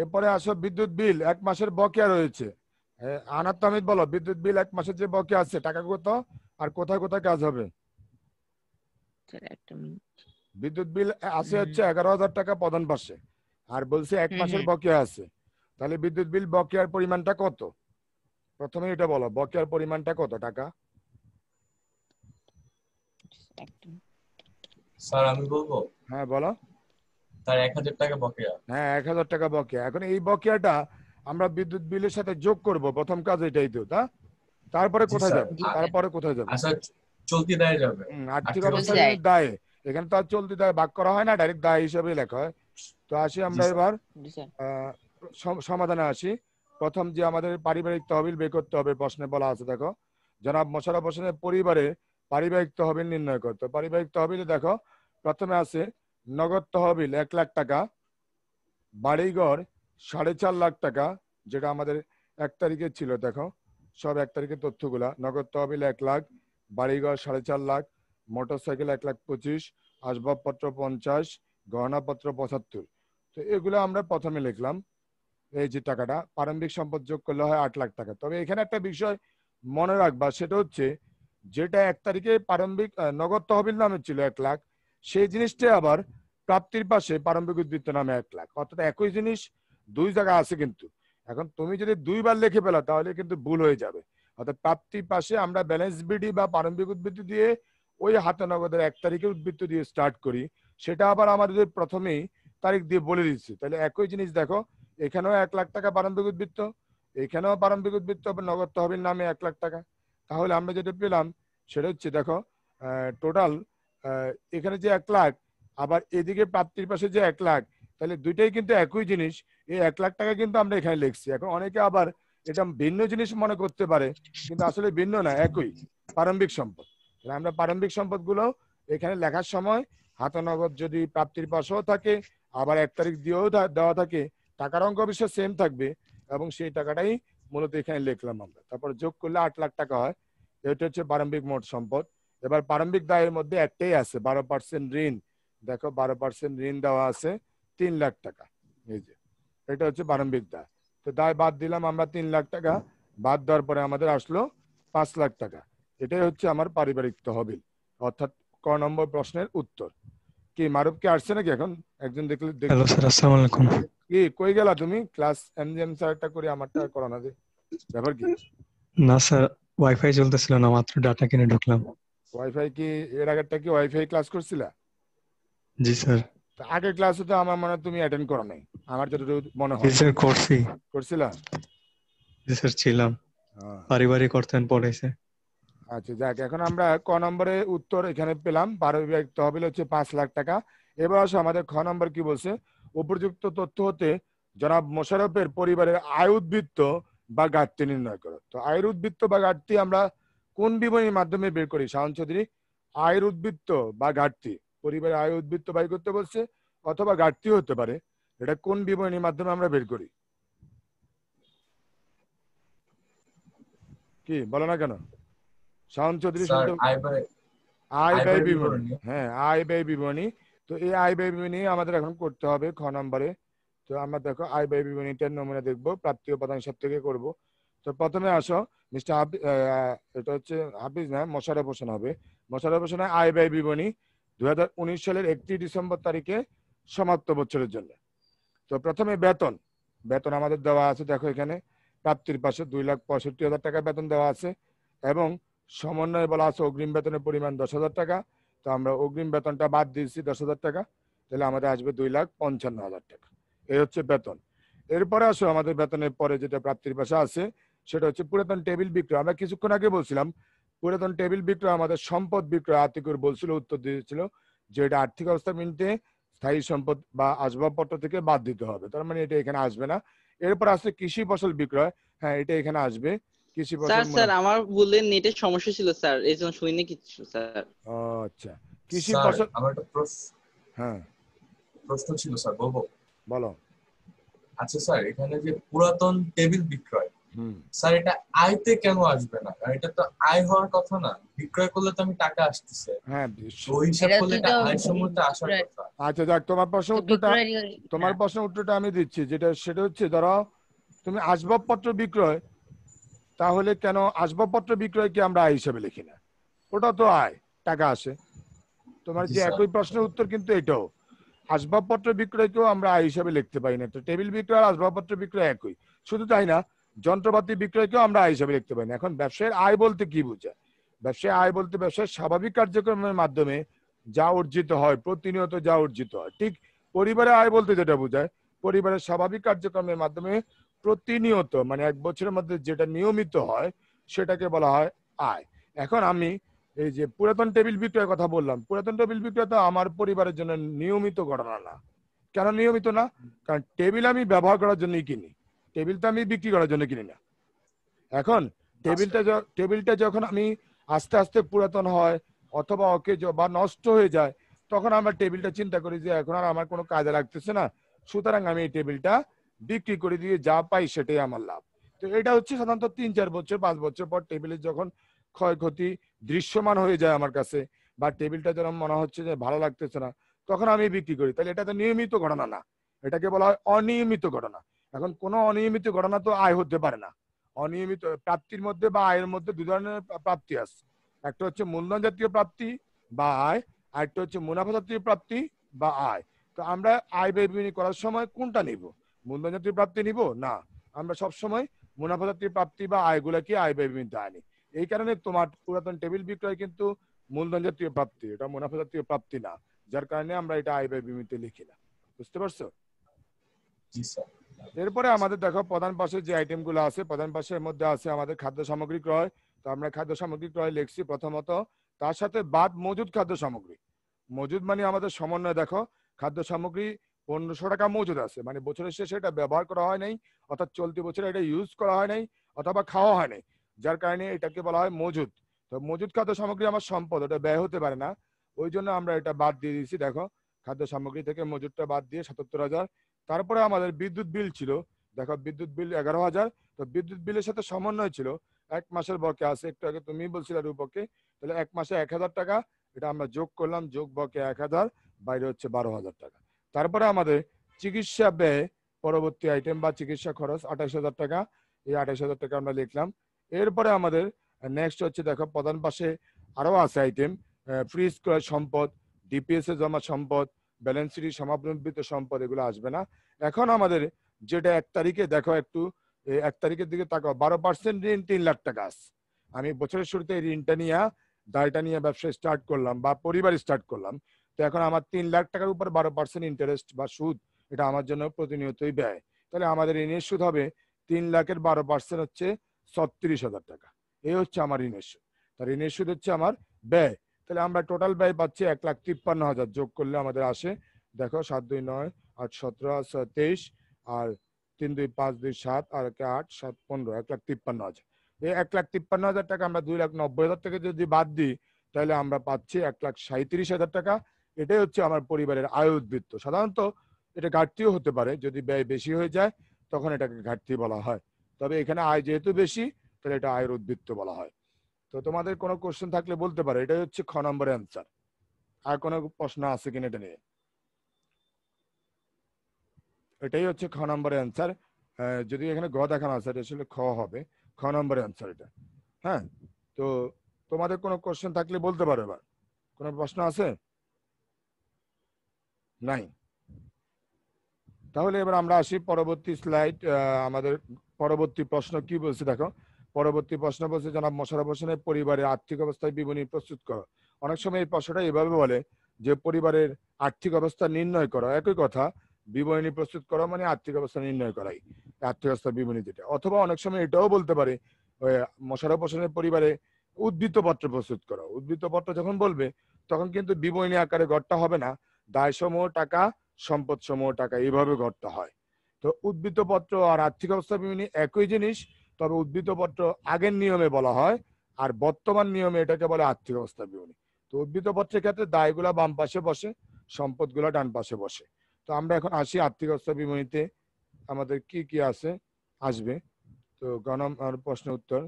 এরপরে আসো বিদ্যুৎ বিল এক মাসের বকেয়া রয়েছে আনার তো আমি বলো বিদ্যুৎ বিল এক মাসের যে বকেয়া আছে টাকা কত আর কোথায় কোথায় কাজ হবে বিদ্যুৎ বিল আছে হচ্ছে এগারো হাজার টাকা প্রধান পাশে আর বলছে এক মাসের বকেয়া আছে তাহলে বিদ্যুৎ বিল বকেয়ার পরিমাণটা কত প্রথমে এটা বলো বকেয়ার পরিমাণটা কত টাকা একদম স্যার আমি বলবো হ্যাঁ বলো এক হাজার টাকা বকেয়া হ্যাঁ এক হাজার টাকা বকেয়া এখন এই বকেয়াটা আমরা বিদ্যুৎ বিলের সাথে যোগ করব প্রথম কাজ এটাই তো তা তারপরে কোথায় যাবে তারপরে কোথায় যাবে আচ্ছা, চলতি যাবে আর্থিক অবস্থা দায় এখানে তো আর চলতি দায় ভাগ করা হয় না ডাইরেক্ট দায় হিসেবে লেখা হয় তো আসি আমরা এবার সমাধানে আসি প্রথম যে আমাদের পারিবারিক তহবিল বের করতে হবে প্রশ্নে বলা আছে দেখো জনাব মোশারফ হোসেনের পরিবারে পারিবারিক তহবিল নির্ণয় করতে পারিবারিক তহবিলে দেখো প্রথমে আছে নগদ তহবিল এক লাখ টাকা বাড়িঘর সাড়ে চার লাখ টাকা যেটা আমাদের এক তারিখে ছিল দেখো সব এক তারিখের তথ্যগুলা নগদ তহবিল এক লাখ বাড়িঘর সাড়ে চার লাখ মোটর সাইকেল এক লাখ পঁচিশ আসবাবপত্র পঞ্চাশ গহনাপত্র পঁচাত্তর তো এগুলো আমরা প্রথমে লিখলাম এই যে টাকাটা প্রারম্ভিক সম্পদ যোগ করলে হয় আট লাখ টাকা তবে এখানে একটা বিষয় মনে রাখবা সেটা হচ্ছে যেটা এক তারিখে প্রারম্ভিক নগদ তহবিল নামে ছিল এক লাখ সেই জিনিসটা আবার প্রাপ্তির পাশে প্রারম্ভিক উদ্বৃত্ত নামে এক লাখ অর্থাৎ একই জিনিস দুই জায়গা আছে কিন্তু এখন তুমি যদি দুইবার লিখে ফেলা তাহলে কিন্তু ভুল হয়ে যাবে অর্থাৎ প্রাপ্তির পাশে আমরা ব্যালেন্স বিডি বা প্রারম্ভিক উদ্বৃত্তি দিয়ে ওই হাতে নগদের এক তারিখের উদ্বৃত্ত দিয়ে স্টার্ট করি সেটা আবার আমাদের প্রথমেই তারিখ দিয়ে বলে দিচ্ছি তাহলে একই জিনিস দেখো এখানেও এক লাখ টাকা প্রারম্ভিক উদ্বৃত্ত এখানেও প্রারম্ভিক উদ্বৃত্ত নগদ তহবিল নামে এক লাখ টাকা তাহলে আমরা যেটা পেলাম সেটা হচ্ছে দেখো টোটাল এখানে যে এক লাখ আবার এদিকে প্রাপ্তির পাশে যে এক লাখ তাহলে দুইটাই কিন্তু একই জিনিস এই এক লাখ টাকা কিন্তু আমরা এখানে লিখছি এখন অনেকে আবার এটা ভিন্ন জিনিস মনে করতে পারে কিন্তু আসলে ভিন্ন না একই প্রারম্ভিক সম্পদ তাহলে আমরা প্রারম্ভিক সম্পদ গুলো এখানে লেখার সময় হাতানগদ যদি প্রাপ্তির পাশেও থাকে আবার এক তারিখ দিয়েও দেওয়া থাকে টাকার অঙ্ক অবশ্য সেম থাকবে এবং সেই টাকাটাই মূলত এখানে লিখলাম আমরা তারপর যোগ করলে আট লাখ টাকা হয় এটা হচ্ছে প্রারম্ভিক মোট সম্পদ এবার প্রারম্ভিক দায়ের মধ্যে একটাই আছে বারো পার্সেন্ট ঋণ দেখো বারো পার্সেন্ট ঋণ দেওয়া আছে তিন লাখ টাকা এই যে এটা হচ্ছে প্রারম্ভিক দায় তো দায় বাদ দিলাম আমরা তিন লাখ টাকা বাদ দেওয়ার পরে আমাদের আসলো পাঁচ লাখ টাকা এটাই হচ্ছে আমার পারিবারিক তহবিল অর্থাৎ ক নম্বর প্রশ্নের উত্তর কি মারুফ কি আসছে নাকি এখন একজন দেখলে দেখলো আসসালামাইকুম কি কই গেলা তুমি ক্লাস এমজিএম স্যারটা করে আমারটা করো না ব্যাপার কি না স্যার ওয়াইফাই চলতেছিল না মাত্র ডাটা কিনে ঢুকলাম ওয়াইফাই কি এর আগেরটা কি ওয়াইফাই ক্লাস জি স্যার তো আমার মনে তুমি অ্যাটেন্ড করো নাই আমার যতটুকু মনে হয় স্যার করছি করছিলা জি স্যার ছিলাম হ্যাঁ। পারিবারিক অর্থায়ন পড়াইছে আচ্ছা যাক এখন আমরা ক নম্বরে উত্তর এখানে পেলাম পারিবারিক তহবিল হচ্ছে পাঁচ লাখ টাকা এবার আসো আমাদের খ নম্বর কি বলছে উপযুক্ত তথ্য হতে জনাব মোশারফের পরিবারের আয় উদ্বৃত্ত বা ঘাটতি নির্ণয় করো তো আয়ের উদ্বৃত্ত বা ঘাটতি আমরা কোন বিবরণীর মাধ্যমে বের করি শাহন চৌধুরী আয়ের উদ্বৃত্ত বা ঘাটতি পরিবারের আয় উদ্বৃত্ত বাই করতে বলছে অথবা ঘাটতি হতে পারে এটা কোন বিবরণীর মাধ্যমে আমরা বের করি কি বলো না কেন শাহন চৌধুরী আয় ব্যয় বিবরণী হ্যাঁ আয় ব্যয় বিবরণী তো এই আই ব্যয় বিবরণী আমাদের এখন করতে হবে খ নম্বরে তো আমরা দেখো বাই ব্যয় বিবরণীটার নমুনা দেখব প্রাপ্তি উপাদান হিসাব থেকে করবো তো প্রথমে আসো মিস্টার হাফিজ এটা হচ্ছে হাফিজ না মোশারফ হোসেন হবে মোশারফ হোসেনের আয় ব্যয় বিবরণী দু সালের একত্রিশ ডিসেম্বর তারিখে সমাপ্ত বছরের জন্য তো প্রথমে বেতন বেতন আমাদের দেওয়া আছে দেখো এখানে প্রাপ্তির পাশে দুই লাখ পঁয়ষট্টি হাজার টাকা বেতন দেওয়া আছে এবং সমন্বয় বলা আছে অগ্রিম বেতনের পরিমাণ দশ হাজার টাকা তো আমরা অগ্রিম বেতনটা বাদ দিয়েছি দশ হাজার টাকা তাহলে আমাদের আসবে দুই লাখ পঞ্চান্ন হাজার টাকা এই হচ্ছে বেতন এরপরে আসো আমাদের বেতনের পরে যেটা প্রাপ্তির ভাষা আছে সেটা হচ্ছে পুরাতন টেবিল বিক্রয় আমরা কিছুক্ষণ আগে বলছিলাম পুরাতন টেবিল বিক্রয় আমাদের সম্পদ বিক্রয় আতিকুর বলছিল উত্তর দিয়েছিল যে এটা আর্থিক অবস্থা মিনতে স্থায়ী সম্পদ বা আসবাবপত্র থেকে বাদ দিতে হবে তার মানে এটা এখানে আসবে না এরপর আসছে কৃষি ফসল বিক্রয় হ্যাঁ এটা এখানে আসবে কৃষি স্যার আমার বললেন নেটের সমস্যা ছিল স্যার এই জন্য শুনিনি কিছু স্যার আচ্ছা কৃষি ফসল আমার একটা প্রশ্ন হ্যাঁ প্রশ্ন ছিল স্যার বলবো বলো আচ্ছা স্যার এখানে যে পুরাতন টেবিল বিক্রয় স্যার এটা আয়তে কেন আসবে না কারণ এটা তো আয় হওয়ার কথা না বিক্রয় করলে তো আমি টাকা আসতেছে হ্যাঁ ওই হিসাব করলে এটা আয় আসার কথা আচ্ছা যাক তোমার প্রশ্ন উত্তরটা তোমার হ্যাঁ। প্রশ্ন উত্তরটা আমি দিচ্ছি যেটা সেটা হচ্ছে ধরো তুমি আসবাবপত্র বিক্রয় তাহলে কেন আসবাবপত্র বিক্রয়কে আমরা আয় হিসেবে লিখি না ওটা তো আয় টাকা আছে তোমার যে একই প্রশ্নের উত্তর কিন্তু এটাও আসবাবপত্র বিক্রয়কেও আমরা আয় হিসাবে লিখতে পারি না তো টেবিল বিক্রয় আর আসবাবপত্র বিক্রয় একই শুধু তাই না যন্ত্রপাতি বিক্রয়কেও আমরা আয় হিসাবে লিখতে পারি না এখন ব্যবসায়ের আয় বলতে কি বোঝায় ব্যবসায় আয় বলতে ব্যবসার স্বাভাবিক কার্যক্রমের মাধ্যমে যা অর্জিত হয় প্রতিনিয়ত যা অর্জিত হয় ঠিক পরিবারের আয় বলতে যেটা বোঝায় পরিবারের স্বাভাবিক কার্যক্রমের মাধ্যমে প্রতিনিয়ত মানে এক বছরের মধ্যে যেটা নিয়মিত হয় সেটাকে বলা হয় আয় এখন আমি এই যে পুরাতন টেবিল বিক্রয়ের কথা বললাম পুরাতন টেবিল বিক্রয় তো আমার পরিবারের জন্য নিয়মিত ঘটনা না কেন নিয়মিত না কারণ টেবিল আমি ব্যবহার করার জন্যই কিনি টেবিলটা আমি বিক্রি করার জন্য কিনি না এখন টেবিলটা আচ্ছা। টেবিলটা যখন আমি আস্তে আস্তে পুরাতন হয় অথবা ওকে বা নষ্ট হয়ে যায় তখন আমরা টেবিলটা চিন্তা করি যে এখন আর আমার কোনো কাজে লাগতেছে না সুতরাং আমি এই টেবিলটা বিক্রি করে দিয়ে যা পাই সেটাই আমার লাভ তো এটা হচ্ছে সাধারণত তিন চার বছর পাঁচ বছর পর টেবিলের যখন ক্ষয়ক্ষতি দৃশ্যমান হয়ে যায় আমার কাছে বা টেবিলটা যেন মনে হচ্ছে যে ভালো লাগতেছে না তখন আমি বিক্রি করি তাহলে এটা তো নিয়মিত ঘটনা না এটাকে বলা হয় অনিয়মিত ঘটনা এখন কোনো অনিয়মিত ঘটনা তো আয় হতে পারে না অনিয়মিত প্রাপ্তির মধ্যে বা আয়ের মধ্যে দু ধরনের প্রাপ্তি আছে একটা হচ্ছে মূলধন জাতীয় প্রাপ্তি বা আয় আরেকটা হচ্ছে মুনাফা জাতীয় প্রাপ্তি বা আয় তো আমরা আয় ব্যয় করার সময় কোনটা নিবো জাতীয় প্রাপ্তি নিব না আমরা সবসময় জাতীয় প্রাপ্তি বা আয়গুলাকে আয় ব্যয় আনি এই কারণে তোমার পুরাতন টেবিল বিক্রয় কিন্তু মূলধন জাতীয় প্রাপ্তি এটা মুনাফা জাতীয় প্রাপ্তি না যার কারণে আমরা এটা আয় ব্যয় বিমিতে লিখি না বুঝতে পারছো এরপরে আমাদের দেখো প্রধান পাশে যে আইটেম গুলো আছে প্রধান পাশের মধ্যে আছে আমাদের খাদ্য সামগ্রী ক্রয় তো আমরা খাদ্য সামগ্রী ক্রয় লিখছি প্রথমত তার সাথে বাদ মজুদ খাদ্য সামগ্রী মজুদ মানে আমাদের সমন্বয় দেখো খাদ্য সামগ্রী পনেরোশো টাকা মজুদ আছে মানে বছরের শেষে এটা ব্যবহার করা হয় নাই অর্থাৎ চলতি বছরে এটা ইউজ করা হয় নাই অথবা খাওয়া হয় নাই যার কারণে এটাকে বলা হয় মজুদ তো মজুদ খাদ্য সামগ্রী আমার সম্পদ ওটা ব্যয় হতে পারে না ওই জন্য আমরা এটা বাদ দিয়ে দিয়েছি দেখো খাদ্য সামগ্রী থেকে মজুদটা বাদ দিয়ে সাতাত্তর হাজার তারপরে আমাদের বিদ্যুৎ বিল ছিল দেখো বিদ্যুৎ বিল এগারো হাজার তো বিদ্যুৎ বিলের সাথে সমন্বয় ছিল এক মাসের বকে আছে একটু আগে তুমি বলছিলে রূপকে তাহলে এক মাসে এক হাজার টাকা এটা আমরা যোগ করলাম যোগ বকে এক হাজার বাইরে হচ্ছে বারো হাজার টাকা তারপরে আমাদের চিকিৎসা ব্যয় পরবর্তী আইটেম বা চিকিৎসা খরচ আঠাশ হাজার টাকা এই আঠাশ হাজার টাকা আমরা লিখলাম এরপরে আমাদের নেক্সট হচ্ছে দেখো প্রধান পাশে আরও আছে আইটেম ফ্রি স্কোয়ার সম্পদ ডিপিএস এ জমা সম্পদ ব্যালেন্স শিট সমাপ্রম্বিত সম্পদ এগুলো আসবে না এখন আমাদের যেটা এক তারিখে দেখো একটু এক তারিখের দিকে তাকাও বারো পার্সেন্ট ঋণ তিন লাখ টাকা আস আমি বছরের শুরুতে ঋণটা নিয়ে দায়টা নিয়ে ব্যবসা স্টার্ট করলাম বা পরিবার স্টার্ট করলাম তো এখন আমার তিন লাখ টাকার উপর বারো পার্সেন্ট ইন্টারেস্ট বা সুদ এটা আমার জন্য প্রতিনিয়তই ব্যয় তাহলে আমাদের ঋণের সুদ হবে তিন লাখের বারো পার্সেন্ট হচ্ছে ছত্রিশ হাজার টাকা এই হচ্ছে আমার ঋণের সুদ তা ঋণের সুদ হচ্ছে আমার ব্যয় তাহলে আমরা টোটাল ব্যয় পাচ্ছি এক লাখ তিপ্পান্ন হাজার যোগ করলে আমাদের আসে দেখো সাত দুই নয় আট সতেরো তেইশ আর তিন দুই পাঁচ দুই সাত আর আট সাত পনেরো এক লাখ তিপ্পান্ন হাজার এই এক লাখ তিপ্পান্ন হাজার টাকা আমরা দুই লাখ নব্বই হাজার টাকা যদি বাদ দিই তাহলে আমরা পাচ্ছি এক লাখ সাঁত্রিশ হাজার টাকা এটাই হচ্ছে আমার পরিবারের আয় উদ্বৃত্ত সাধারণত এটা ঘাটতিও হতে পারে যদি ব্যয় বেশি হয়ে যায় তখন এটাকে ঘাটতি বলা হয় তবে এখানে আয় যেহেতু বেশি তাহলে এটা আয়ের উদ্বৃত্ত বলা হয় তো তোমাদের কোনো কোশ্চেন থাকলে বলতে পারো এটাই হচ্ছে খ নম্বরের অ্যান্সার আর কোনো প্রশ্ন আছে কিনা এটা নিয়ে এটাই হচ্ছে খ নম্বরের অ্যান্সার যদি এখানে গ দেখানো আছে এটা আসলে খ হবে খ নম্বরের অ্যান্সার এটা হ্যাঁ তো তোমাদের কোনো কোশ্চেন থাকলে বলতে পারো এবার কোনো প্রশ্ন আছে নাই তাহলে এবার আমরা আসি পরবর্তী স্লাইড আমাদের পরবর্তী প্রশ্ন কি বলছে দেখো পরবর্তী প্রশ্ন বলছে জনাব মশারফ হোসেনের পরিবারের আর্থিক অবস্থায় বিবরণী প্রস্তুত করো অনেক সময় এই প্রশ্নটা এভাবে বলে যে পরিবারের আর্থিক অবস্থা নির্ণয় করো একই কথা বিবরণী প্রস্তুত করো মানে আর্থিক অবস্থা নির্ণয় করাই আর্থিক অবস্থা বিবরণী যেটা অথবা অনেক সময় এটাও বলতে পারে মশারফ হোসেনের পরিবারে উদ্বৃত্ত পত্র প্রস্তুত করো উদ্বৃত্ত পত্র যখন বলবে তখন কিন্তু বিবরণী আকারে গড়টা হবে না দায় সমূহ টাকা সম্পদ সমূহ টাকা এইভাবে ঘটতে হয় তো উদ্বৃত্তপত্র আর আর্থিক অবস্থা বিবরণী একই জিনিস তবে উদ্বৃত্তপত্র আগের নিয়মে বলা হয় আর বর্তমান নিয়মে এটাকে বলে আর্থিক অবস্থা বিবরণী তো উদ্বৃত্ত পত্রের ক্ষেত্রে দায়গুলা বাম পাশে বসে সম্পদগুলা ডান পাশে বসে তো আমরা এখন আসি আর্থিক অবস্থা বিবরণীতে আমাদের কি কি আছে আসবে তো গণম প্রশ্ন উত্তর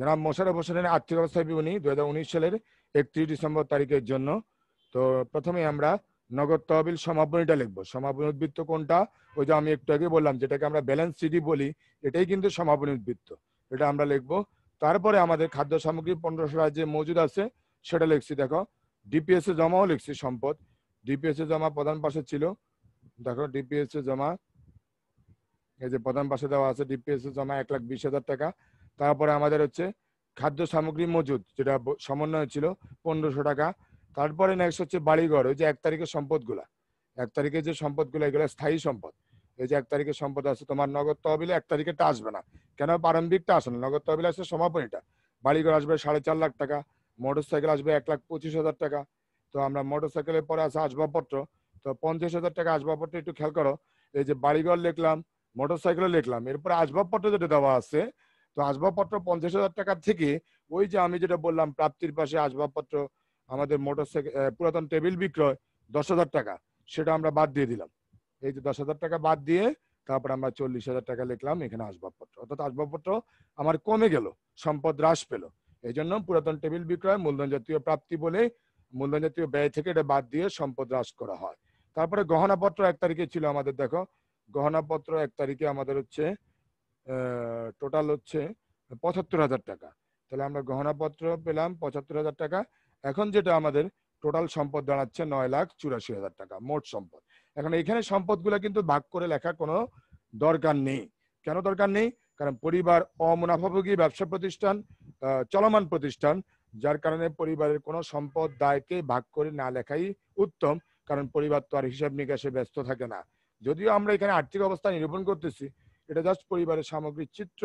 জনাব মোশারফ হোসেনের আর্থিক অবস্থা বিবরণী দু সালের একত্রিশ ডিসেম্বর তারিখের জন্য তো প্রথমে আমরা নগদ তহবিল সমাপনীটা লিখবো সমাপনী উদ্বৃত্ত কোনটা ওই যে আমি একটু আগে বললাম যেটাকে আমরা ব্যালেন্স সিডি বলি এটাই কিন্তু সমাপনী উদ্বৃত্ত এটা আমরা লিখবো তারপরে আমাদের খাদ্য সামগ্রী পনেরোশো রাজ্যে মজুদ আছে সেটা লিখছি দেখো ডিপিএস জমাও লিখছি সম্পদ ডিপিএস জমা প্রধান পাশে ছিল দেখো ডিপিএসএ জমা এই যে প্রধান পাশে দেওয়া আছে ডিপিএসএ জমা এক লাখ বিশ হাজার টাকা তারপরে আমাদের হচ্ছে খাদ্য সামগ্রী মজুদ যেটা সমন্বয় ছিল পনেরোশো টাকা তারপরে নেক্সট হচ্ছে বাড়িঘর ওই যে এক তারিখের সম্পদগুলা এক তারিখের যে সম্পদগুলো এগুলো স্থায়ী সম্পদ এই যে এক তারিখের সম্পদ আছে তোমার নগদ তহবিলে এক তারিখেটা আসবে না কেন প্রারম্ভিকটা আসে না নগদ তহবিল আসে সমাপনীটা বাড়িঘর আসবে সাড়ে চার লাখ টাকা মোটর সাইকেল আসবে এক লাখ পঁচিশ হাজার টাকা তো আমরা মোটর সাইকেলের পরে আছে আসবাবপত্র তো পঞ্চাশ হাজার টাকা আসবাবপত্র একটু খেয়াল করো এই যে বাড়িঘর লিখলাম মোটর সাইকেলও লিখলাম এরপরে আসবাবপত্র যেটা দেওয়া আছে তো আসবাবপত্র পঞ্চাশ হাজার টাকার থেকে ওই যে আমি যেটা বললাম প্রাপ্তির পাশে আসবাবপত্র আমাদের মোটরসাইকেল পুরাতন টেবিল বিক্রয় দশ হাজার টাকা সেটা আমরা বাদ দিয়ে দিলাম এই যে দশ হাজার টাকা বাদ দিয়ে তারপর আমরা চল্লিশ হাজার টাকা লিখলাম এখানে আসবাবপত্র অর্থাৎ আসবাবপত্র আমার কমে গেল সম্পদ হ্রাস পেল এই জন্য পুরাতন টেবিল বিক্রয় মূলধন জাতীয় প্রাপ্তি বলে মূলধন জাতীয় ব্যয় থেকে এটা বাদ দিয়ে সম্পদ হ্রাস করা হয় তারপরে গহনাপত্র এক তারিখে ছিল আমাদের দেখো গহনাপত্র এক তারিখে আমাদের হচ্ছে টোটাল হচ্ছে পঁচাত্তর হাজার টাকা তাহলে আমরা গহনাপত্র পেলাম পঁচাত্তর হাজার টাকা এখন যেটা আমাদের টোটাল সম্পদ দাঁড়াচ্ছে নয় লাখ চুরাশি হাজার টাকা মোট সম্পদ এখন এখানে সম্পদগুলো কিন্তু ভাগ করে লেখা কোনো দরকার নেই কেন দরকার নেই কারণ পরিবার অমুনাফাভোগী ব্যবসা প্রতিষ্ঠান চলমান প্রতিষ্ঠান যার কারণে পরিবারের কোনো সম্পদ দায়কে ভাগ করে না লেখাই উত্তম কারণ পরিবার তো আর হিসাব নিকাশে ব্যস্ত থাকে না যদিও আমরা এখানে আর্থিক অবস্থা নিরূপণ করতেছি এটা জাস্ট পরিবারের সামগ্রিক চিত্র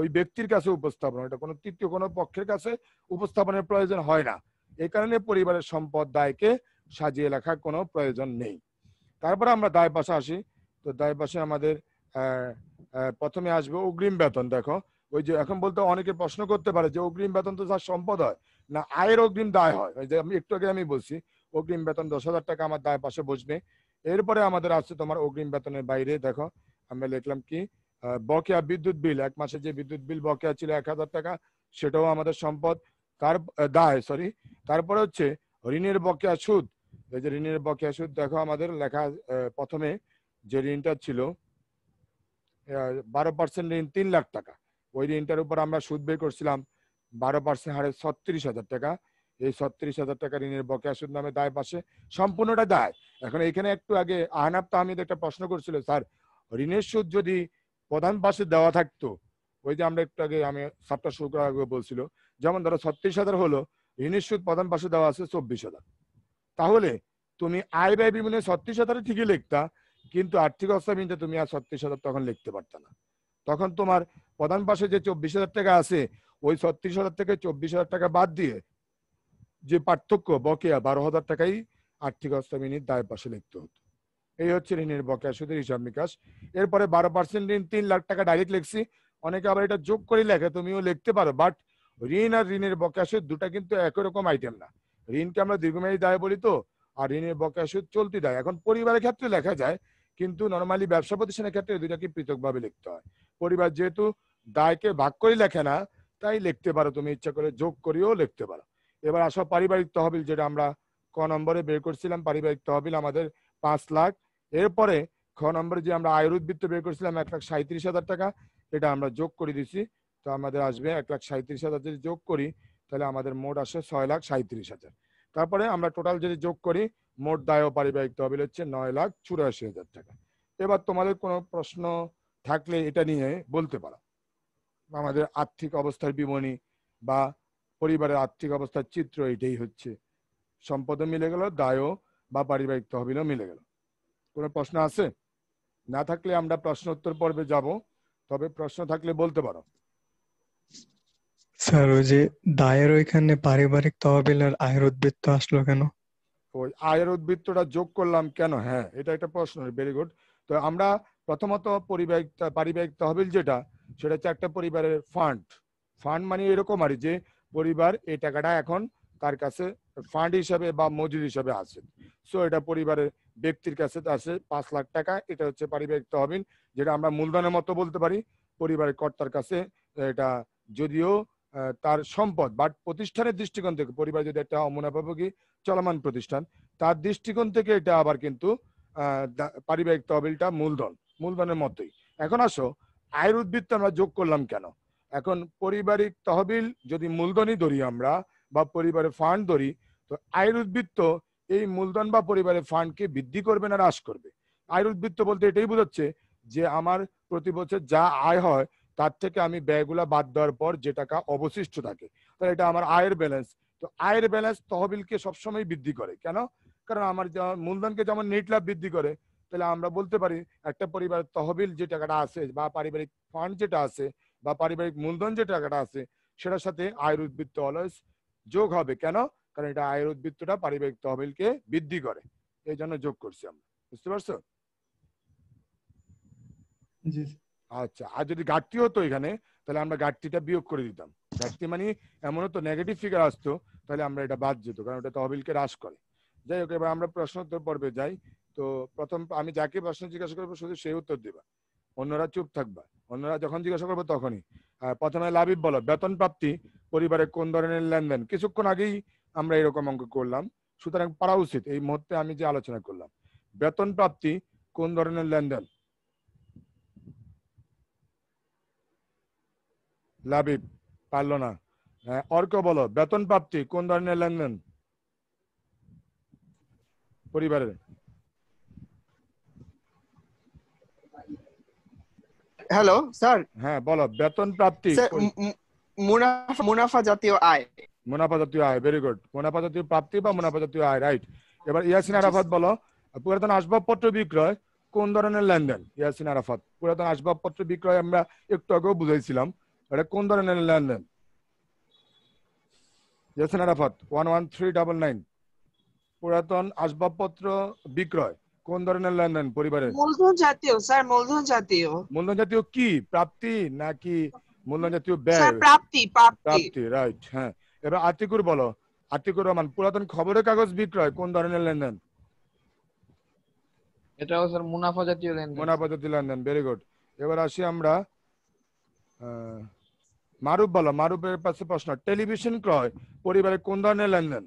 ওই ব্যক্তির কাছে উপস্থাপন এটা কোনো তৃতীয় কোনো পক্ষের কাছে উপস্থাপনের প্রয়োজন হয় না এই কারণে পরিবারের সম্পদ দায়কে সাজিয়ে লেখার কোনো প্রয়োজন নেই তারপরে আমরা দায় পাশে আসি তো দায় পাশে আমাদের প্রথমে আসবে অগ্রিম বেতন দেখো ওই যে এখন বলতে অনেকে প্রশ্ন করতে পারে যে অগ্রিম বেতন তো যার সম্পদ হয় না আয়ের অগ্রিম দায় হয় যে আমি একটু আগে আমি বলছি অগ্রিম বেতন দশ হাজার টাকা আমার দায় পাশে বসবে এরপরে আমাদের আসছে তোমার অগ্রিম বেতনের বাইরে দেখো আমরা লিখলাম কি বকেয়া বিদ্যুৎ বিল এক মাসে যে বিদ্যুৎ বিল বকেয়া ছিল এক হাজার টাকা সেটাও আমাদের সম্পদ তার দায় সরি তারপরে হচ্ছে ঋণের বকেয়া সুদ এই যে ঋণের বকেয়া সুদ দেখো আমাদের লেখা প্রথমে যে ঋণটা ছিল বারো পার্সেন্ট ঋণ তিন লাখ টাকা ওই ঋণটার উপর আমরা সুদ বের করছিলাম বারো পার্সেন্ট হারে ছত্রিশ হাজার টাকা এই ছত্রিশ হাজার টাকা ঋণের বকেয়া সুদ নামে দায় পাশে সম্পূর্ণটা দায় এখন এখানে একটু আগে আহনাব তাহমিদ একটা প্রশ্ন করছিল স্যার ঋণের সুদ যদি প্রধান পাশে দেওয়া থাকতো ওই যে আমরা একটু আগে আমি সাপটা শুরু করার আগে বলছিল যেমন ধরো ছত্রিশ হাজার হলো ঋণের সুদ প্রধান পাশে দেওয়া আছে চব্বিশ হাজার তাহলে তুমি আয় ব্যয় বিমনে ছত্রিশ হাজারে ঠিকই লিখতা কিন্তু আর্থিক অবস্থা বিনতে তুমি আর ছত্রিশ হাজার তখন লিখতে পারতা না তখন তোমার প্রধান পাশে যে চব্বিশ হাজার টাকা আছে ওই ছত্রিশ হাজার থেকে চব্বিশ হাজার টাকা বাদ দিয়ে যে পার্থক্য বকেয়া বারো হাজার টাকাই আর্থিক অবস্থা মিনিট পাশে লিখতে হতো এই হচ্ছে ঋণের বকেয়া সুদের হিসাব নিকাশ এরপরে বারো পার্সেন্ট ঋণ তিন লাখ টাকা ডাইরেক্ট লিখছি অনেকে আবার এটা যোগ করে লেখে তুমিও লিখতে পারো বাট ঋণ আর ঋণের বকেয়া সুদ দুটা কিন্তু একই রকম আইটেম না ঋণকে আমরা দীর্ঘমেয়াদী দায় বলি তো আর ঋণের বকেয়া সুদ চলতি দায় এখন পরিবারের ক্ষেত্রে লেখা যায় কিন্তু নর্মালি ব্যবসা প্রতিষ্ঠানের ক্ষেত্রে দুটাকে পৃথকভাবে লিখতে হয় পরিবার যেহেতু দায়কে ভাগ করে লেখে না তাই লিখতে পারো তুমি ইচ্ছা করে যোগ করেও লিখতে পারো এবার আসো পারিবারিক তহবিল যেটা আমরা ক নম্বরে বের করছিলাম পারিবারিক তহবিল আমাদের পাঁচ লাখ এরপরে খ নম্বরে যে আমরা আয়ুর বৃত্ত বের করেছিলাম এক লাখ সাঁত্রিশ হাজার টাকা এটা আমরা যোগ করে দিচ্ছি তো আমাদের আসবে এক লাখ সাঁত্রিশ হাজার যদি যোগ করি তাহলে আমাদের মোট আসে ছয় লাখ সাঁত্রিশ হাজার তারপরে আমরা টোটাল যদি যোগ করি মোট দায় পারিবারিক তহবিল হচ্ছে নয় লাখ চুরাশি হাজার টাকা এবার তোমাদের কোনো প্রশ্ন থাকলে এটা নিয়ে বলতে পারো আমাদের আর্থিক অবস্থার বিবরণী বা পরিবারের আর্থিক অবস্থার চিত্র এটাই হচ্ছে সম্পদও মিলে গেল দায়ও বা পারিবারিক তহবিলও মিলে গেল কোনো প্রশ্ন আছে না থাকলে আমরা প্রশ্ন উত্তর পর্বে যাব তবে প্রশ্ন থাকলে বলতে পারো স্যার ওই যে দায়ের ওইখানে পারিবারিক তহবিল আর আয়ের উদ্বৃত্ত আসলো কেন ওই আয়ের উদ্বৃত্তটা যোগ করলাম কেন হ্যাঁ এটা একটা প্রশ্ন ভেরি গুড তো আমরা প্রথমত পারিবারিক পারিবারিক তহবিল যেটা সেটা হচ্ছে একটা পরিবারের ফান্ড ফান্ড মানে এরকম আর যে পরিবার এই টাকাটা এখন তার কাছে ফান্ড হিসাবে বা মজুরি হিসাবে আছে সো এটা পরিবারের ব্যক্তির কাছে আসে পাঁচ লাখ টাকা এটা হচ্ছে পারিবারিক তহবিল যেটা আমরা মূলধনের মতো বলতে পারি পরিবারের কর্তার কাছে এটা যদিও তার সম্পদ বাট প্রতিষ্ঠানের দৃষ্টিকোণ থেকে পরিবার যদি একটা অমুনাফাভোগী চলমান প্রতিষ্ঠান তার দৃষ্টিকোণ থেকে এটা আবার কিন্তু পারিবারিক তহবিলটা মূলধন মূলধনের মতোই এখন আসো আয়ের উদ্বৃত্ত আমরা যোগ করলাম কেন এখন পারিবারিক তহবিল যদি মূলধনই ধরি আমরা বা পরিবারের ফান্ড ধরি তো আয়ের উদ্বৃত্ত এই মূলধন বা পরিবারের ফান্ডকে বৃদ্ধি করবে না হ্রাস করবে আয়ের উদ্বৃত্ত বলতে এটাই বোঝাচ্ছে যে আমার প্রতি বছর যা আয় হয় তার থেকে আমি ব্যয়গুলা বাদ দেওয়ার পর যে টাকা অবশিষ্ট থাকে তাহলে এটা আমার আয়ের ব্যালেন্স তো আয়ের ব্যালেন্স তহবিলকে সবসময় বৃদ্ধি করে কেন কারণ আমার মূলধনকে যেমন নেট লাভ বৃদ্ধি করে তাহলে আমরা বলতে পারি একটা পরিবারের তহবিল যে টাকাটা আছে বা পারিবারিক ফান্ড যেটা আছে বা পারিবারিক মূলধন যে টাকাটা আছে সেটার সাথে আয়ের উদ্বৃত্ত অলয়স যোগ হবে কেন কারণ এটা আয়ের উদ্বৃত্তটা পারিবারিক তহবিলকে বৃদ্ধি করে এই জন্য যোগ করছি আমরা বুঝতে পারছো আচ্ছা আর যদি ঘাটতি হতো এখানে তাহলে আমরা ঘাটতিটা বিয়োগ করে দিতাম ঘাটতি মানে এমনও তো নেগেটিভ ফিগার আসতো তাহলে আমরা এটা বাদ যেত কারণ ওটা তহবিলকে হ্রাস করে যাই হোক এবার আমরা প্রশ্নোত্তর পর্বে যাই তো প্রথম আমি যাকে প্রশ্ন জিজ্ঞাসা করবো শুধু সেই উত্তর দেবা অন্যরা চুপ থাকবা অন্যরা যখন জিজ্ঞাসা করবো তখনই প্রথমে লাভিব বলো বেতন প্রাপ্তি পরিবারে কোন ধরনের লেনদেন কিছুক্ষণ আগেই আমরা এরকম অঙ্ক করলাম সুতরাং পারা উচিত এই মুহূর্তে আমি যে আলোচনা করলাম বেতন প্রাপ্তি কোন ধরনের লেনদেন লাবিব পারল না হ্যাঁ, অর্ক বলো বেতন প্রাপ্তি কোন ধরনের লেনদেন পরিবারের হ্যালো স্যার হ্যাঁ বলো বেতন প্রাপ্তি মুনাফা মুনাফা জাতীয় আয় মুনাফা জাতীয় আয় ভেরি গুড মুনাফা জাতীয় প্রাপ্তি বা মুনাফা জাতীয় আয় রাইট এবার ইয়াসিন আচ্ছা। আরাফাত বলো পুরাতন আসবাবপত্র বিক্রয় কোন ধরনের লেনদেন ইয়াসিন আরাফাত পুরাতন আসবাবপত্র বিক্রয় আমরা একটু আগেও বুঝাইছিলাম এটা কোন ধরনের লেনদেন Yasin Arafat one one three double nine পুরাতন আসবাবপত্র বিক্রয় কোন ধরনের লেনদেন পরিবারের মূলধন জাতীয় স্যার মূলধন জাতীয় মূলধন জাতীয় কি প্রাপ্তি নাকি মূলধন জাতীয় ব্যয় প্রাপ্তি প্রাপ্তি রাইট হ্যাঁ এবার আতিকুর বলো আতিকুর রহমান পুরাতন খবরের কাগজ বিক্রয় কোন ধরনের লেনদেন এটা স্যার মুনাফা জাতীয় লেনদেন মুনাফা জাতীয় লেনদেন ভেরি গুড এবার আসি আমরা মারুফ বলো মারুফের পাশে প্রশ্ন টেলিভিশন ক্রয় পরিবারে কোন ধরনের লেনদেন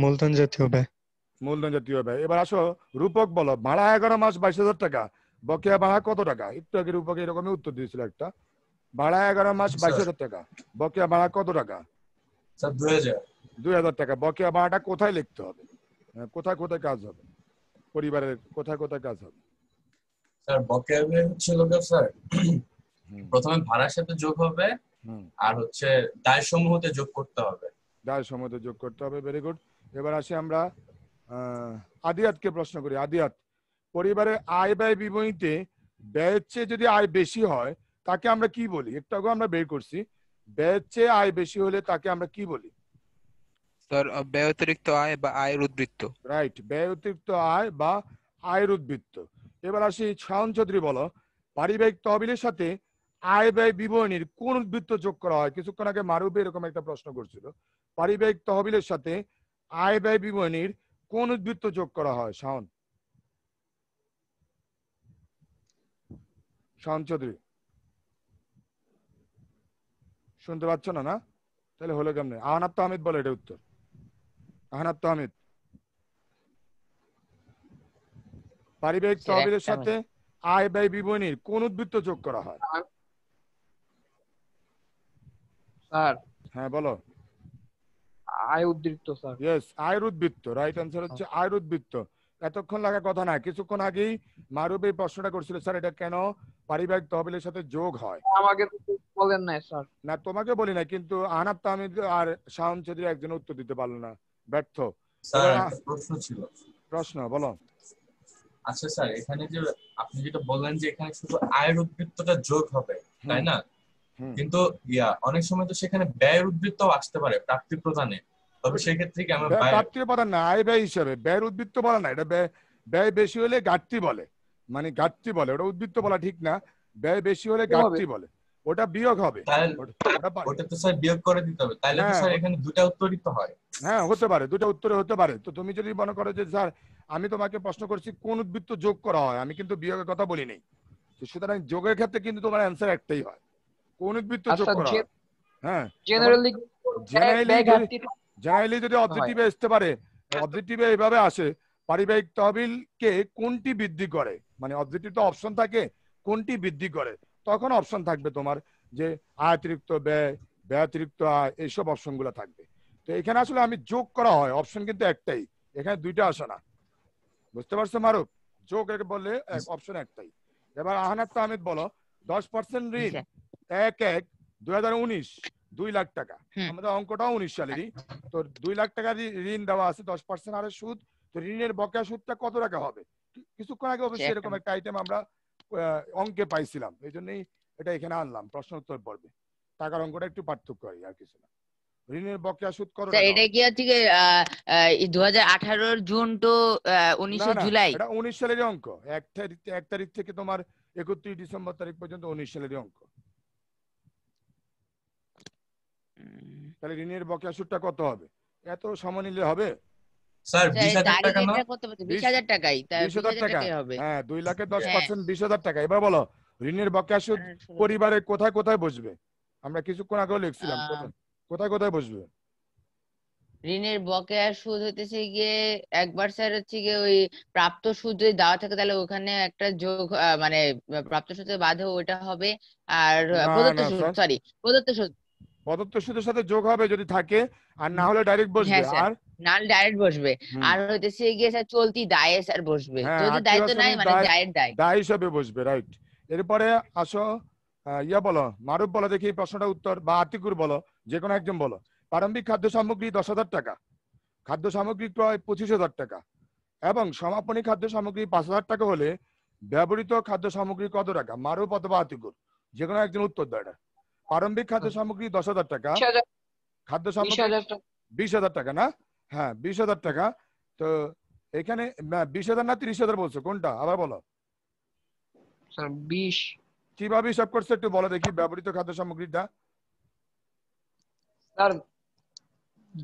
মূলধন জাতীয় ব্যয় মূলধন জাতীয় ব্যয় এবার আসো রূপক বলো ভাড়া এগারো মাস বাইশ হাজার টাকা বকেয়া ভাড়া কত টাকা একটু রূপক রূপকে এরকমই উত্তর দিয়েছিল একটা ভাড়া এগারো মাস আচ্ছা। বাইশ হাজার টাকা বকেয়া ভাড়া কত টাকা দুই হাজার টাকা বকেয়া ভাড়াটা কোথায় লিখতে হবে হ্যাঁ, কোথায় কোথায় কাজ হবে পরিবারের কোথায় কোথায় কাজ হবে স্যার বকেয়া হচ্ছে লোক স্যার প্রথমে ভাড়ার সাথে যোগ হবে আর হচ্ছে দায় সমূহতে যোগ করতে হবে দায় সমূহতে যোগ করতে হবে ভেরি গুড এবার আসি আমরা আদিয়াতকে প্রশ্ন করি আদিয়াত পরিবারের আয় ব্যয় বিবরণীতে ব্যয়ের চেয়ে যদি আয় বেশি হয় তাকে আমরা কি বলি একটু আগে আমরা বের করছি ব্যয়ের চেয়ে আয় বেশি হলে তাকে আমরা কি বলি স্যার ব্যয় অতিরিক্ত আয় বা আয়ের উদ্বৃত্ত রাইট ব্যয় অতিরিক্ত আয় বা আয়ের উদ্বৃত্ত এবার আসি চৌধুরী বলো পারিবারিক তহবিলের সাথে আয় ব্যয় বিবরণীর কোন উদ্বৃত্ত যোগ করা হয় কিছুক্ষণ আগে মারুবে এরকম একটা প্রশ্ন করছিল পারিবারিক তহবিলের সাথে আয় ব্যয় বিবরণীর কোন উদ্বৃত্ত যোগ করা হয় শাহন শাহন চৌধুরী শুনতে পাচ্ছ না না তাহলে হলো কেমনে আহনাব তাহমিদ বলে এটা উত্তর আহনাব তাহমিদ পারিবারিক তহবিলের সাথে আয় ব্যয় বিবরণীর কোন উদ্বৃত্ত যোগ করা হয় স্যার হ্যাঁ বলো আয় উদ্বৃত্ত স্যার यस আয়ের উদ্বৃত্ত রাইট आंसर হচ্ছে আচ্ছা। আয়ের উদ্বৃত্ত এতক্ষণ লাগা কথা না কিছুক্ষণ আগেই মারুবে প্রশ্নটা করছিল স্যার এটা কেন পারিবারিক তহবিলের সাথে যোগ হয় আমাকে বলেন না স্যার না তোমাকে বলি না কিন্তু আহনাব তাহমিদ আর শাহন চৌধুরী একজন উত্তর দিতে পারলো না ব্যর্থ প্রশ্ন ছিল প্রশ্ন বলো আচ্ছা স্যার এখানে যে আপনি যেটা বললেন যে এখানে শুধু আয়ের উদ্বৃত্তটা যোগ হবে তাই না কিন্তু ইয়া অনেক সময় তো সেখানে ব্যয়ের উদ্বৃত্ত আসতে পারে প্রাপ্তি প্রদানে তবে সেক্ষেত্রে কি আমরা প্রাপ্তি প্রদান না আয় ব্যয় হিসাবে ব্যয়ের উদ্বৃত্ত বলা না এটা ব্যয় বেশি হলে ঘাটতি বলে মানে ঘাটতি বলে ওটা উদ্বৃত্ত বলা ঠিক না ব্যয় বেশি হলে ঘাটতি বলে ওটা বিয়োগ হবে ওটা তো স্যার বিয়োগ করে দিতে হবে তাহলে হ্যাঁ, স্যার এখানে দুটো উত্তরই তো হয় হ্যাঁ হতে পারে দুটা উত্তরে হতে পারে তো তুমি যদি মনে করো যে স্যার আমি তোমাকে প্রশ্ন করছি কোন উদ্বৃত্ত যোগ করা হয় আমি কিন্তু বিয়োগের কথা বলি নাই সুতরাং যোগের ক্ষেত্রে কিন্তু তোমার অ্যানসার একটাই হয় কোন উদ্বৃত্ত যোগ আচ্ছা, করা হয় হ্যাঁ জেনারেলি জেনারেলি যদি অবজেক্টিভে আসতে পারে অবজেক্টিভে হ্যাঁ, এইভাবে আসে পারিবারিক তহবিলকে কোনটি বৃদ্ধি করে মানে অবজেক্টিভ তো অপশন থাকে কোনটি বৃদ্ধি করে তখন অপশন থাকবে তোমার যে অতিরিক্ত ব্যয় অতিরিক্ত আয় এইসব অপশনগুলো থাকবে তো এখানে আসলে আমি যোগ করা হয় অপশন কিন্তু একটাই এখানে দুইটা আসে না বুঝতে পারছো মারুফ যোগ বললে অপশন একটাই এবার আহনাদ তাহমিদ বলো দশ পার্সেন্ট ঋণ আচ্ছা। এক এক দুই হাজার উনিশ দুই লাখ টাকা আমাদের অঙ্কটাও উনিশ সালেরই তো দুই লাখ টাকা ঋণ দেওয়া আছে দশ পার্সেন্ট হারে সুদ তো ঋণের বকেয়া সুদটা কত টাকা হবে কিছুক্ষণ আগে অবশ্যই এরকম একটা আইটেম আমরা অঙ্কে পাইছিলাম এই জন্যই এটা এখানে আনলাম প্রশ্ন উত্তর পর্বে টাকার অঙ্কটা একটু পার্থক্য হয় আর কিছু না ঋণের বকেয়া সুদ কত এটা কি হচ্ছে কি 2018 এর জুন টু 19 জুলাই এটা 19 সালের অঙ্ক এক তারিখ এক তারিখ থেকে তোমার 31 ডিসেম্বর তারিখ পর্যন্ত 19 সালের অঙ্ক তাহলে ঋণের বকেয়া সুদটা কত হবে এত সময় নিলে হবে এবার বলো ঋণের বকেয়া সুদ হ্যাঁ, পরিবারে কোথায় কোথায় বসবে আমরা কিছুক্ষণ আগেও লিখছিলাম কোথায় কোথায় বসবে ঋণের বকেয়া সুদ হতেছে গিয়ে একবার স্যার হচ্ছে গিয়ে ওই প্রাপ্ত সুদ যদি দেওয়া থাকে তাহলে ওখানে একটা যোগ মানে প্রাপ্ত সুদের বাদে ওটা হবে আর প্রদত্ত সুদ সরি প্রদত্ত সুদ প্রদত্ত সুদের সাথে যোগ হবে যদি থাকে আর না হলে ডাইরেক্ট বসবে হ্যাঁ, আর নাল ডায়েট বসবে আর হইতেছে গিয়ে স্যার চলতি দায়ে স্যার বসবে হ্যাঁ, যদি দায় তো নাই মানে ডায়েট দায় দায় হিসাবে বসবে রাইট এরপরে আসো ইয়া বলো মারুফ বলো দেখি প্রশ্নটা উত্তর বা আতিকুর বলো যে কোনো একজন বলো প্রারম্ভিক খাদ্য সামগ্রী দশ হাজার টাকা খাদ্য সামগ্রী ক্রয় পঁচিশ হাজার টাকা এবং সমাপনী খাদ্য সামগ্রী পাঁচ হাজার টাকা হলে ব্যবহৃত খাদ্য সামগ্রী কত টাকা মারুফ অথবা আতিকুর যে কোনো একজন উত্তর দেয় এটা প্রারম্ভিক খাদ্য সামগ্রী দশ হাজার টাকা খাদ্য সামগ্রী বিশ হাজার টাকা না হ্যাঁ বিশ হাজার টাকা তো এখানে বিশ হাজার না তিরিশ হাজার বলছো কোনটা আবার বলো বিশ কিভাবে হিসাব করছে একটু বলো দেখি ব্যবহৃত খাদ্য সামগ্রীটা স্যার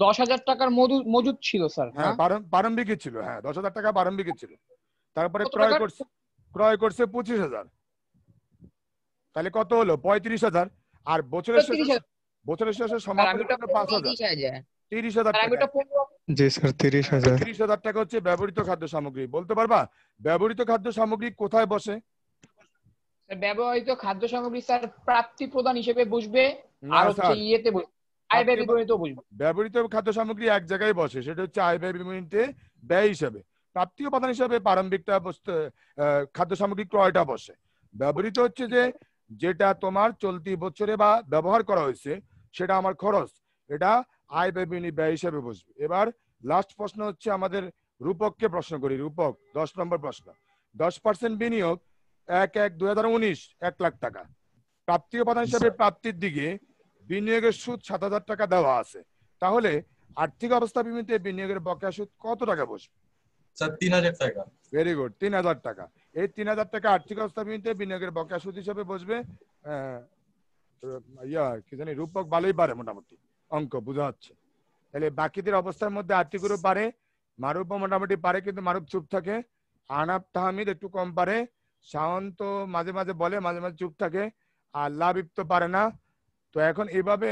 দশ হাজার টাকার মজুদ ছিল স্যার হ্যাঁ, হ্যাঁ? প্রারম্ভিক ছিল হ্যাঁ দশ হাজার টাকা প্রারম্ভিক ছিল তারপরে ক্রয় করছে ক্রয় করছে পঁচিশ হাজার তাহলে কত হলো পঁয়ত্রিশ হাজার আর বছরের শেষে বছরের শেষে সমাপ্ত পাঁচ হাজার তিরিশ হাজার জি স্যার তিরিশ হাজার তিরিশ হাজার টাকা হচ্ছে ব্যবহৃত খাদ্য সামগ্রী বলতে পারবা ব্যবহৃত খাদ্য সামগ্রী কোথায় বসে ব্যবহৃত খাদ্য সামগ্রী স্যার প্রাপ্তি প্রদান হিসেবে আর হচ্ছে ইয়েতে ব্যবহৃত খাদ্য সামগ্রী এক জায়গায় বসে সেটা হচ্ছে আয় ব্যয় ব্যয় হিসাবে প্রাপ্তি উপাদান হিসেবে প্রারম্ভিকটা খাদ্য সামগ্রী ক্রয়টা বসে ব্যবহৃত হচ্ছে যে যেটা তোমার চলতি বছরে বা ব্যবহার করা হয়েছে সেটা আমার খরচ এটা আয় ব্যয় বিনি ব্যয় হিসাবে বসবে এবার লাস্ট প্রশ্ন হচ্ছে আমাদের রূপককে প্রশ্ন করি রূপক দশ নম্বর প্রশ্ন দশ পার্সেন্ট বিনিয়োগ এক এক দুই হাজার উনিশ এক লাখ টাকা প্রাপ্তি উপাদান হিসাবে প্রাপ্তির দিকে বিনিয়োগের সুদ সাত হাজার টাকা দেওয়া আছে তাহলে আর্থিক অবস্থা বিমিতে বিনিয়োগের বকেয়া সুদ কত টাকা বসবে তিন হাজার টাকা ভেরি গুড তিন হাজার টাকা এই তিন হাজার টাকা আর্থিক অবস্থা বিমিতে বিনিয়োগের বকেয়া সুদ হিসাবে বসবে ইয়া কি জানি রূপক ভালোই পারে মোটামুটি অঙ্ক বোঝা হচ্ছে তাহলে বাকিদের অবস্থার মধ্যে আতিকুরও পারে মারুব মোটামুটি পারে কিন্তু মারুব চুপ থাকে আনাব তাহমিদ একটু কম পারে শাওন্ত মাঝে মাঝে বলে মাঝে মাঝে চুপ থাকে আর লাভিপ তো পারে না তো এখন এইভাবে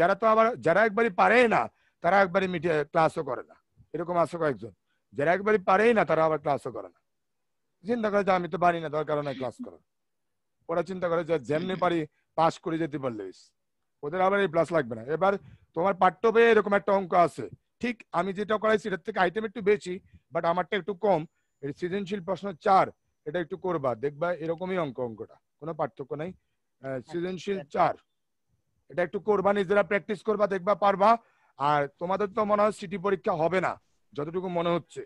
যারা তো আবার যারা একবারই পারেই না তারা একবারই মিটে ক্লাসও করে না এরকম আসো কয়েকজন যারা একবারই পারেই না তারা আবার ক্লাসও করে না চিন্তা করে যে আমি তো পারি না দরকার কারণে ক্লাস করো ওরা চিন্তা করে যে যেমনি পারি পাস করে যেতে পারলে ওদের আবার এই প্লাস লাগবে না এবার তোমার পাঠ্য বইয়ে এরকম একটা অঙ্ক আছে ঠিক আমি যেটা করাইছি এটার থেকে আইটেম একটু বেশি বাট আমারটা একটু কম এটা সৃজনশীল প্রশ্ন চার এটা একটু করবা দেখবা এরকমই অঙ্ক অঙ্কটা কোনো পার্থক্য নাই আচ্ছা, সৃজনশীল আচ্ছা। চার এটা একটু করবা নিজেরা প্র্যাকটিস করবা দেখবা পারবা আর তোমাদের তো মনে হয় সিটি পরীক্ষা হবে না যতটুকু মনে হচ্ছে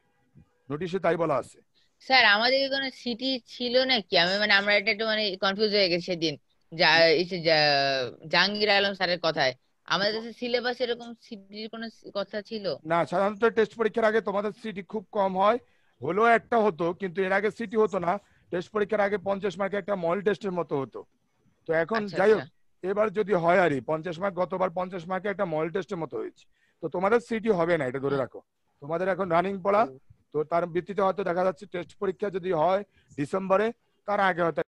নোটিশে তাই বলা আছে স্যার আমাদের কোনো সিটি ছিল নাকি আমি মানে আমরা এটা একটু মানে কনফিউজ হয়ে গেছে সেদিন জাহাঙ্গীর আলম স্যারের কথায় আমাদের দেশে সিলেবাস এরকম সিডির কোন কথা ছিল না সাধারণত টেস্ট পরীক্ষার আগে তোমাদের সিটি খুব কম হয় হলো একটা হতো কিন্তু এর আগে সিটি হতো না টেস্ট পরীক্ষার আগে পঞ্চাশ মার্কে একটা মল টেস্টের মতো হতো তো এখন আচ্ছা, যাই হোক আচ্ছা। এবার যদি হয় আরই পঞ্চাশ মার্ক গতবার পঞ্চাশ মার্কে একটা মল টেস্টের মতো হয়েছে তো তোমাদের সিটি হবে না এটা ধরে রাখো তোমাদের এখন রানিং পড়া তো তার ভিত্তিতে হয়তো দেখা যাচ্ছে টেস্ট পরীক্ষা যদি হয় ডিসেম্বরে তার আগে হয়তো